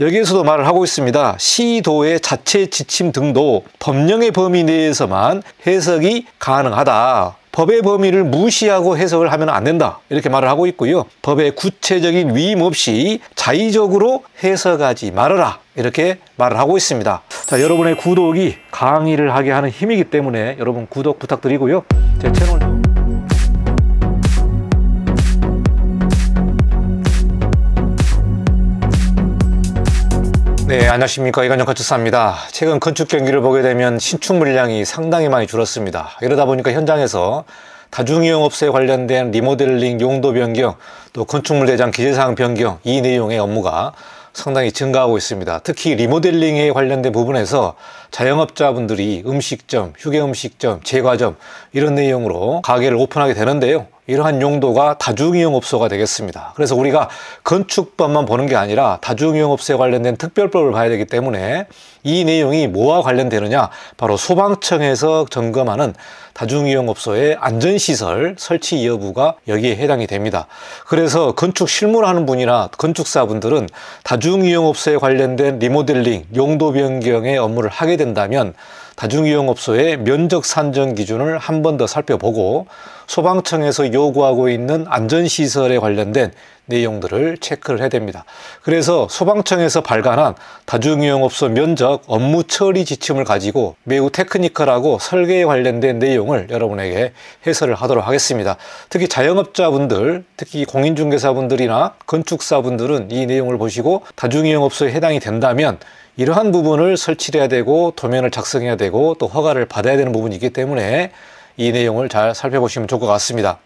여기에서도 말을 하고 있습니다. 시도의 자체 지침 등도 법령의 범위 내에서만 해석이 가능하다. 법의 범위를 무시하고 해석을 하면 안 된다. 이렇게 말을 하고 있고요. 법의 구체적인 위임 없이 자의적으로 해석하지 말아라. 이렇게 말을 하고 있습니다. 자, 여러분의 구독이 강의를 하게 하는 힘이기 때문에 여러분 구독 부탁드리고요. 제 채널도 네, 안녕하십니까. 이관영 건축사입니다. 최근 건축 경기를 보게 되면 신축 물량이 상당히 많이 줄었습니다. 이러다 보니까 현장에서 다중이용 업소에 관련된 리모델링 용도 변경, 또 건축물 대장 기재사항 변경 이 내용의 업무가 상당히 증가하고 있습니다. 특히 리모델링에 관련된 부분에서 자영업자분들이 음식점, 휴게음식점, 제과점 이런 내용으로 가게를 오픈하게 되는데요. 이러한 용도가 다중이용업소가 되겠습니다. 그래서 우리가 건축법만 보는 게 아니라 다중이용업소에 관련된 특별법을 봐야 되기 때문에 이 내용이 뭐와 관련되느냐 바로 소방청에서 점검하는 다중이용업소의 안전시설 설치 여부가 여기에 해당이 됩니다. 그래서 건축 실무하는 를 분이나 건축사분들은 다중이용업소에 관련된 리모델링, 용도 변경의 업무를 하게 된다면 다중이용업소의 면적 산정 기준을 한 번 더 살펴보고 소방청에서 요구하고 있는 안전시설에 관련된 내용들을 체크를 해야 됩니다. 그래서 소방청에서 발간한 다중이용업소 면적 업무 처리 지침을 가지고 매우 테크니컬하고 설계에 관련된 내용을 여러분에게 해설을 하도록 하겠습니다. 특히 자영업자분들, 특히 공인중개사분들이나 건축사분들은 이 내용을 보시고 다중이용업소에 해당이 된다면 이러한 부분을 설치해야 되고 도면을 작성해야 되고 또 허가를 받아야 되는 부분이기 때문에 이 내용을 잘 살펴보시면 좋을 것 같습니다.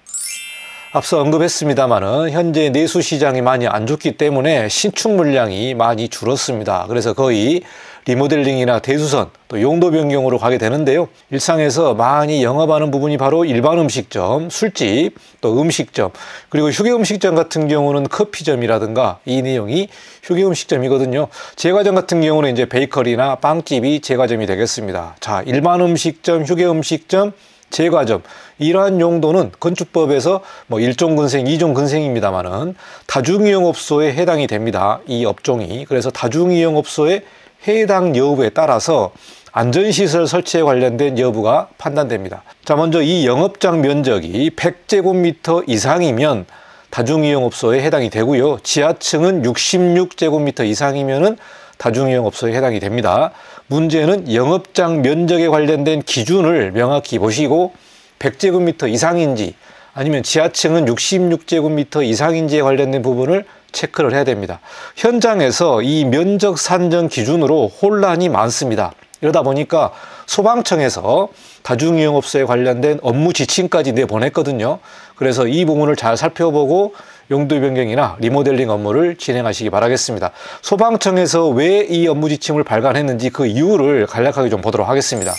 앞서 언급했습니다마는 현재 내수 시장이 많이 안 좋기 때문에 신축 물량이 많이 줄었습니다. 그래서 거의 리모델링이나 대수선, 또 용도 변경으로 가게 되는데요. 일상에서 많이 영업하는 부분이 바로 일반 음식점, 술집, 또 음식점, 그리고 휴게 음식점 같은 경우는 커피점이라든가 이 내용이 휴게 음식점이거든요. 제과점 같은 경우는 이제 베이커리나 빵집이 제과점이 되겠습니다. 자, 일반 음식점, 휴게 음식점, 제과점 이러한 용도는 건축법에서 뭐 1종 근생, 2종 근생입니다만은 다중이용업소에 해당이 됩니다. 이 업종이 그래서 다중이용업소에 해당 여부에 따라서 안전시설 설치에 관련된 여부가 판단됩니다. 자, 먼저 이 영업장 면적이 100제곱미터 이상이면 다중이용업소에 해당이 되고요. 지하층은 66제곱미터 이상이면은 다중이용업소에 해당이 됩니다. 문제는 영업장 면적에 관련된 기준을 명확히 보시고 100제곱미터 이상인지 아니면 지하층은 66제곱미터 이상인지에 관련된 부분을 체크를 해야 됩니다. 현장에서 이 면적 산정 기준으로 혼란이 많습니다. 이러다 보니까 소방청에서 다중이용업소에 관련된 업무 지침까지 내보냈거든요. 그래서 이 부분을 잘 살펴보고 용도 변경이나 리모델링 업무를 진행하시기 바라겠습니다. 소방청에서 왜 이 업무 지침을 발간했는지 그 이유를 간략하게 좀 보도록 하겠습니다.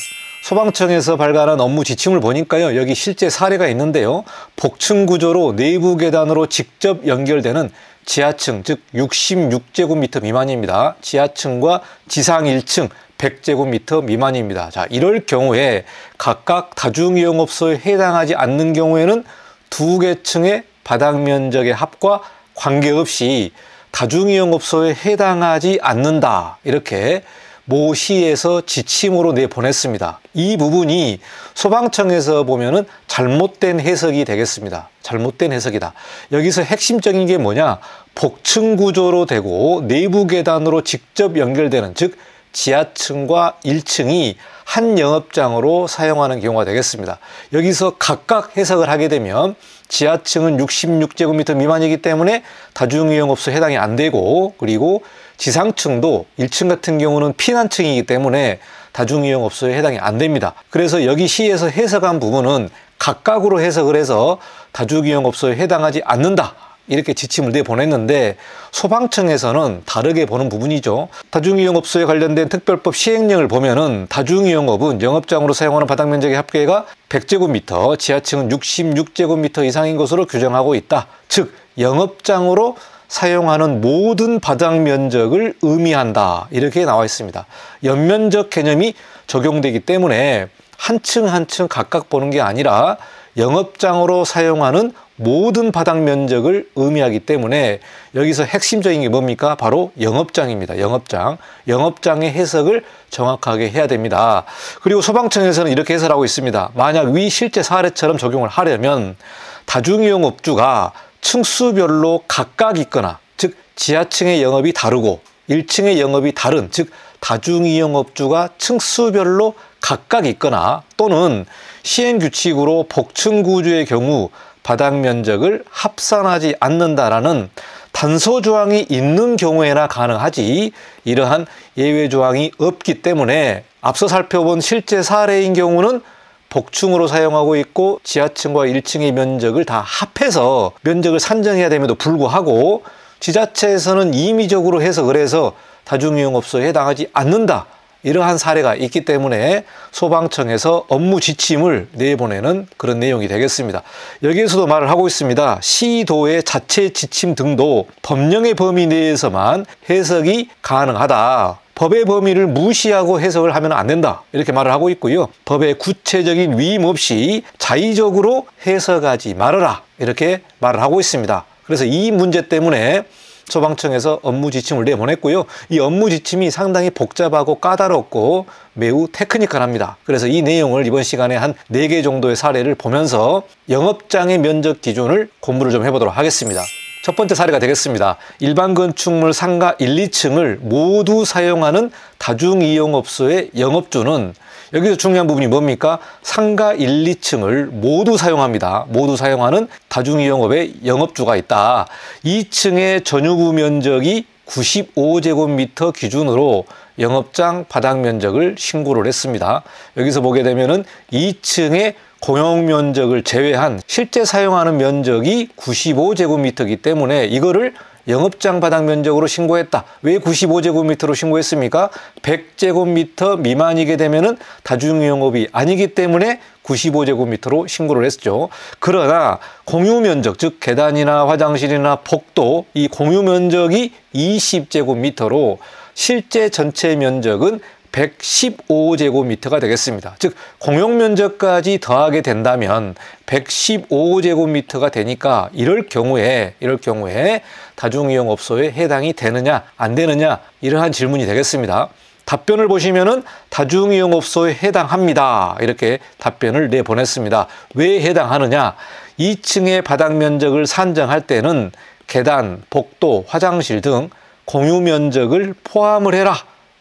소방청에서 발간한 업무 지침을 보니까요. 여기 실제 사례가 있는데요. 복층 구조로 내부 계단으로 직접 연결되는 지하층 즉 66제곱미터 미만입니다. 지하층과 지상 1층 100제곱미터 미만입니다. 자, 이럴 경우에 각각 다중이용업소에 해당하지 않는 경우에는 두 개 층의 바닥 면적의 합과 관계없이 다중이용업소에 해당하지 않는다. 이렇게 모 시에서 지침으로 내보냈습니다. 이 부분이 소방청에서 보면은 잘못된 해석이 되겠습니다. 잘못된 해석이다. 여기서 핵심적인 게 뭐냐? 복층 구조로 되고 내부 계단으로 직접 연결되는 즉 지하층과 1층이 한 영업장으로 사용하는 경우가 되겠습니다. 여기서 각각 해석을 하게 되면 지하층은 66제곱미터 미만이기 때문에 다중이용업소 해당이 안 되고 그리고 지상층도 1층 같은 경우는 피난층이기 때문에 다중이용업소에 해당이 안 됩니다. 그래서 여기 시에서 해석한 부분은 각각으로 해석을 해서 다중이용업소에 해당하지 않는다. 이렇게 지침을 내보냈는데 소방청에서는 다르게 보는 부분이죠. 다중이용업소에 관련된 특별법 시행령을 보면은 다중이용업은 영업장으로 사용하는 바닥 면적의 합계가 100제곱미터, 지하층은 66제곱미터 이상인 것으로 규정하고 있다. 즉 영업장으로 사용하는 모든 바닥 면적을 의미한다. 이렇게 나와 있습니다. 연면적 개념이 적용되기 때문에 한층 한층 각각 보는 게 아니라 영업장으로 사용하는 모든 바닥 면적을 의미하기 때문에 여기서 핵심적인 게 뭡니까? 바로 영업장입니다. 영업장. 영업장의 해석을 정확하게 해야 됩니다. 그리고 소방청에서는 이렇게 해설하고 있습니다. 만약 위 실제 사례처럼 적용을 하려면 다중이용 업주가 층수별로 각각 있거나 즉 지하층의 영업이 다르고 1층의 영업이 다른 즉 다중이용 업주가 층수별로 각각 있거나 또는 시행규칙으로 복층 구조의 경우 바닥 면적을 합산하지 않는다라는 단서 조항이 있는 경우에나 가능하지 이러한 예외 조항이 없기 때문에 앞서 살펴본 실제 사례인 경우는 복층으로 사용하고 있고 지하층과 1층의 면적을 다 합해서 면적을 산정해야 됨에도 불구하고 지자체에서는 임의적으로 해석을해서 다중이용업소에 해당하지 않는다 이러한 사례가 있기 때문에 소방청에서 업무 지침을 내보내는 그런 내용이 되겠습니다. 여기에서도 말을 하고 있습니다. 시도의 자체 지침 등도 법령의 범위 내에서만 해석이 가능하다. 법의 범위를 무시하고 해석을 하면 안 된다. 이렇게 말을 하고 있고요. 법의 구체적인 위임 없이 자의적으로 해석하지 말아라. 이렇게 말을 하고 있습니다. 그래서 이 문제 때문에 소방청에서 업무 지침을 내보냈고요. 이 업무 지침이 상당히 복잡하고 까다롭고 매우 테크니컬합니다. 그래서 이 내용을 이번 시간에 한 네 개 정도의 사례를 보면서 영업장의 면적 기준을 공부를 좀 해보도록 하겠습니다. 첫 번째 사례가 되겠습니다. 일반 건축물 상가 1, 2층을 모두 사용하는 다중이용업소의 영업주는 여기서 중요한 부분이 뭡니까? 상가 1, 2층을 모두 사용합니다. 모두 사용하는 다중이용업의 영업주가 있다. 2층의 전유부 면적이 95제곱미터 기준으로 영업장 바닥 면적을 신고를 했습니다. 여기서 보게 되면은 2층의 공용 면적을 제외한 실제 사용하는 면적이 95제곱미터이기 때문에 이거를 영업장 바닥 면적으로 신고했다. 왜 95제곱미터로 신고했습니까? 100제곱미터 미만이게 되면은 다중이용업이 아니기 때문에 95제곱미터로 신고를 했죠. 그러나 공유 면적, 즉 계단이나 화장실이나 복도 이 공유 면적이 20제곱미터로 실제 전체 면적은 115제곱미터가 되겠습니다. 즉 공용 면적까지 더하게 된다면 115제곱미터가 되니까 이럴 경우에 이럴 경우에 다중이용 업소에 해당이 되느냐 안 되느냐 이러한 질문이 되겠습니다. 답변을 보시면은 다중이용 업소에 해당합니다. 이렇게 답변을 내보냈습니다. 왜 해당하느냐? 2층의 바닥 면적을 산정할 때는 계단, 복도, 화장실 등 공유 면적을 포함을 해라.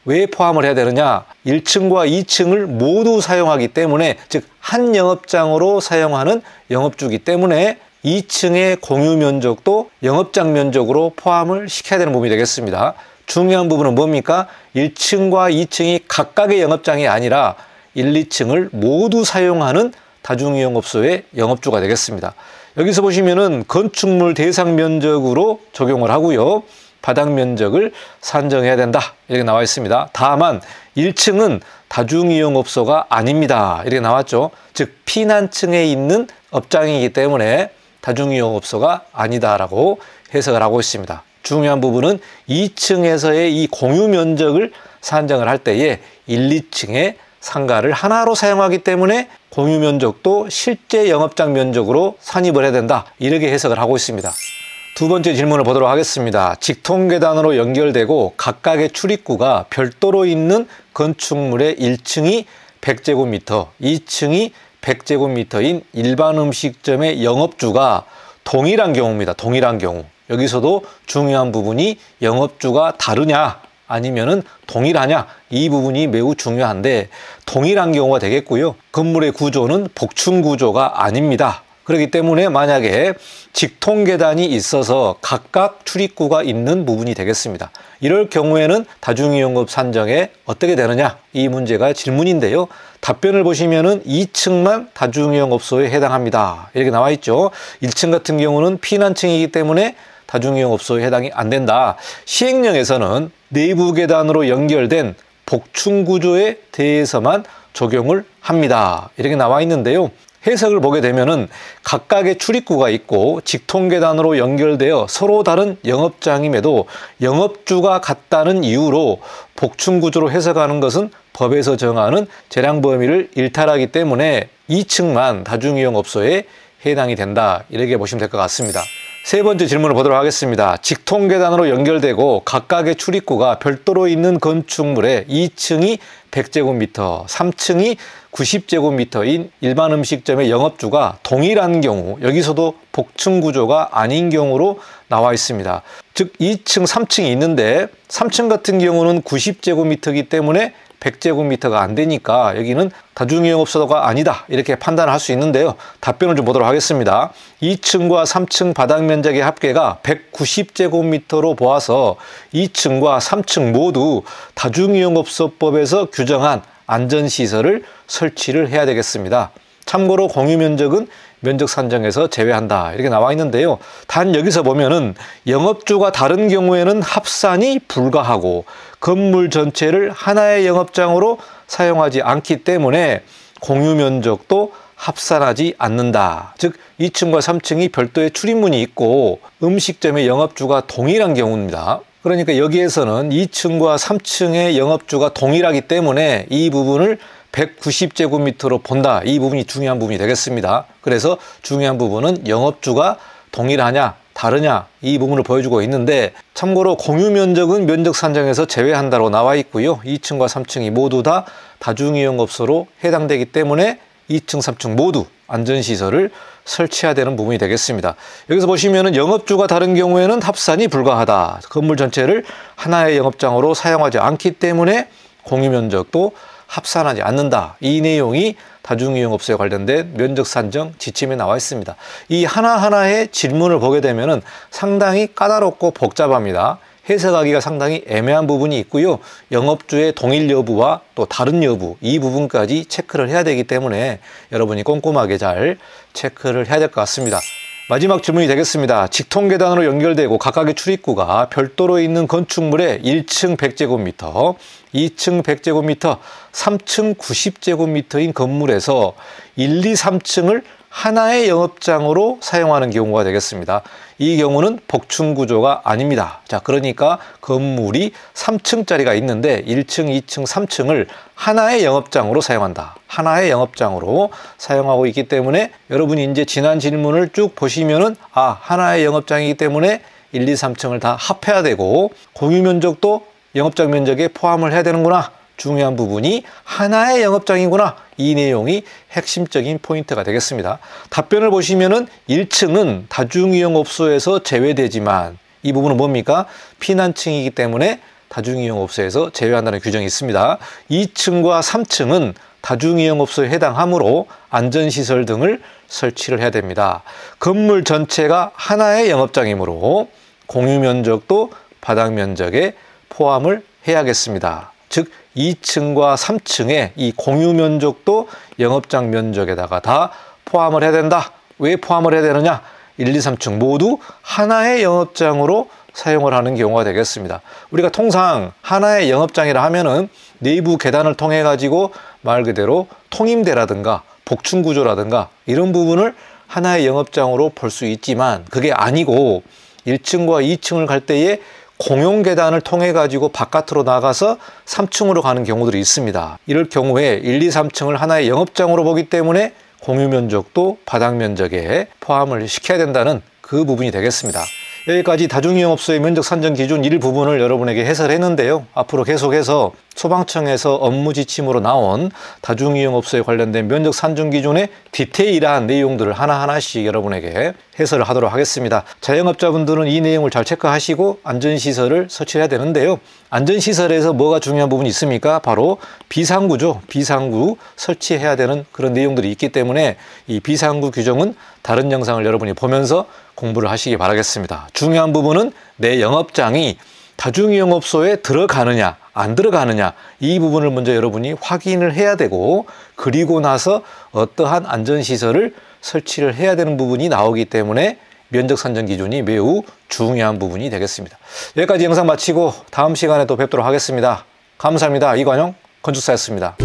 왜 포함을 해야 되느냐? 1층과 2층을 모두 사용하기 때문에 즉 한 영업장으로 사용하는 영업주기 때문에 2층의 공유 면적도 영업장 면적으로 포함을 시켜야 되는 부분이 되겠습니다. 중요한 부분은 뭡니까? 1층과 2층이 각각의 영업장이 아니라 1, 2층을 모두 사용하는 다중이용업소의 영업주가 되겠습니다. 여기서 보시면은 건축물 대상 면적으로 적용을 하고요. 바닥 면적을 산정해야 된다. 이렇게 나와 있습니다. 다만 1층은 다중이용업소가 아닙니다. 이렇게 나왔죠. 즉 피난층에 있는 업장이기 때문에 다중이용업소가 아니다라고 해석을 하고 있습니다. 중요한 부분은 2층에서의 이 공유 면적을 산정을 할 때에 1, 2층의 상가를 하나로 사용하기 때문에 공유 면적도 실제 영업장 면적으로 산입을 해야 된다. 이렇게 해석을 하고 있습니다. 두 번째 질문을 보도록 하겠습니다. 직통 계단으로 연결되고 각각의 출입구가 별도로 있는 건축물의 1층이 100제곱미터, 2층이 100제곱미터인 일반 음식점의 영업주가 동일한 경우입니다. 동일한 경우. 여기서도 중요한 부분이 영업주가 다르냐 아니면은 동일하냐 이 부분이 매우 중요한데 동일한 경우가 되겠고요. 건물의 구조는 복층 구조가 아닙니다. 그렇기 때문에 만약에 직통 계단이 있어서 각각 출입구가 있는 부분이 되겠습니다. 이럴 경우에는 다중이용급 산정에 어떻게 되느냐 이 문제가 질문인데요. 답변을 보시면은 2층만 다중이용업소에 해당합니다. 이렇게 나와 있죠. 1층 같은 경우는 피난층이기 때문에 다중이용업소에 해당이 안 된다. 시행령에서는 내부 계단으로 연결된 복층 구조에 대해서만 적용을 합니다. 이렇게 나와 있는데요. 해석을 보게 되면은 각각의 출입구가 있고 직통 계단으로 연결되어 서로 다른 영업장임에도 영업주가 같다는 이유로 복충 구조로 해석하는 것은 법에서 정하는 재량 범위를 일탈하기 때문에 2층만 다중이용업소에 해당이 된다. 이렇게 보시면 될 것 같습니다. 세 번째 질문을 보도록 하겠습니다. 직통 계단으로 연결되고 각각의 출입구가 별도로 있는 건축물에 2층이 100제곱미터, 3층이 90제곱미터인 일반 음식점의 영업주가 동일한 경우, 여기서도 복층 구조가 아닌 경우로 나와 있습니다. 즉 2층, 3층이 있는데 3층 같은 경우는 90제곱미터이기 때문에 100제곱미터가 안 되니까 여기는 다중이용업소가 아니다 이렇게 판단할 수 있는데요. 답변을 좀 보도록 하겠습니다. 2층과 3층 바닥 면적의 합계가 190제곱미터로 보아서 2층과 3층 모두 다중이용업소법에서 규정한 안전시설을 설치를 해야 되겠습니다. 참고로 공유 면적은 면적 산정에서 제외한다 이렇게 나와 있는데요. 단 여기서 보면은 영업주가 다른 경우에는 합산이 불가하고 건물 전체를 하나의 영업장으로 사용하지 않기 때문에 공유 면적도 합산하지 않는다. 즉 2층과 3층이 별도의 출입문이 있고 음식점의 영업주가 동일한 경우입니다. 그러니까 여기에서는 2층과 3층의 영업주가 동일하기 때문에 이 부분을 190제곱미터로 본다. 이 부분이 중요한 부분이 되겠습니다. 그래서 중요한 부분은 영업주가 동일하냐 다르냐 이 부분을 보여주고 있는데 참고로 공유 면적은 면적 산정에서 제외한다고 나와 있고요. 2층과 3층이 모두 다 다중이용업소로 해당되기 때문에 2층, 3층 모두 안전시설을 설치해야 되는 부분이 되겠습니다. 여기서 보시면은 영업주가 다른 경우에는 합산이 불가하다. 건물 전체를 하나의 영업장으로 사용하지 않기 때문에 공유 면적도 합산하지 않는다. 이 내용이 다중이용업소에 관련된 면적산정 지침에 나와 있습니다. 이 하나하나의 질문을 보게 되면 상당히 까다롭고 복잡합니다. 해석하기가 상당히 애매한 부분이 있고요. 영업주의 동일 여부와 또 다른 여부 이 부분까지 체크를 해야 되기 때문에 여러분이 꼼꼼하게 잘 체크를 해야 될 것 같습니다. 마지막 질문이 되겠습니다. 직통 계단으로 연결되고 각각의 출입구가 별도로 있는 건축물의 1층 100제곱미터, 2층 100제곱미터, 3층 90제곱미터인 건물에서 1, 2, 3층을 하나의 영업장으로 사용하는 경우가 되겠습니다. 이 경우는 복층 구조가 아닙니다. 자, 그러니까 건물이 3층짜리가 있는데 1층, 2층, 3층을 하나의 영업장으로 사용한다. 하나의 영업장으로 사용하고 있기 때문에 여러분이 이제 지난 질문을 쭉 보시면은 아, 하나의 영업장이기 때문에 1, 2, 3층을 다 합해야 되고 공유 면적도 영업장 면적에 포함을 해야 되는구나. 중요한 부분이 하나의 영업장이구나. 이 내용이 핵심적인 포인트가 되겠습니다. 답변을 보시면은 1층은 다중이용업소에서 제외되지만 이 부분은 뭡니까? 피난층이기 때문에 다중이용업소에서 제외한다는 규정이 있습니다. 2층과 3층은 다중이용업소에 해당하므로 안전시설 등을 설치를 해야 됩니다. 건물 전체가 하나의 영업장이므로 공유 면적도 바닥 면적에 포함을 해야겠습니다. 즉 2층과 3층에 이 공유 면적도 영업장 면적에다가 다 포함을 해야 된다. 왜 포함을 해야 되느냐? 1, 2, 3층 모두 하나의 영업장으로 사용을 하는 경우가 되겠습니다. 우리가 통상 하나의 영업장이라 하면은 내부 계단을 통해 가지고 말 그대로 통임대라든가 복층 구조라든가 이런 부분을 하나의 영업장으로 볼 수 있지만 그게 아니고 1층과 2층을 갈 때에 공용 계단을 통해 가지고 바깥으로 나가서 3층으로 가는 경우들이 있습니다. 이럴 경우에 1, 2, 3층을 하나의 영업장으로 보기 때문에 공유 면적도 바닥 면적에 포함을 시켜야 된다는 그 부분이 되겠습니다. 여기까지 다중이용업소의 면적 산정 기준 일부분을 여러분에게 해설했는데요. 앞으로 계속해서 소방청에서 업무 지침으로 나온 다중이용업소에 관련된 면적 산정 기준의 디테일한 내용들을 하나하나씩 여러분에게 해설을 하도록 하겠습니다. 자영업자분들은 이 내용을 잘 체크하시고 안전시설을 설치해야 되는데요. 안전시설에서 뭐가 중요한 부분이 있습니까? 바로 비상구죠. 비상구 설치해야 되는 그런 내용들이 있기 때문에 이 비상구 규정은 다른 영상을 여러분이 보면서 공부를 하시기 바라겠습니다. 중요한 부분은 내 영업장이 다중이용업소에 들어가느냐 안 들어가느냐 이 부분을 먼저 여러분이 확인을 해야 되고 그리고 나서 어떠한 안전시설을 설치를 해야 되는 부분이 나오기 때문에 면적 산정 기준이 매우 중요한 부분이 되겠습니다. 여기까지 영상 마치고 다음 시간에 또 뵙도록 하겠습니다. 감사합니다. 이관용 건축사였습니다.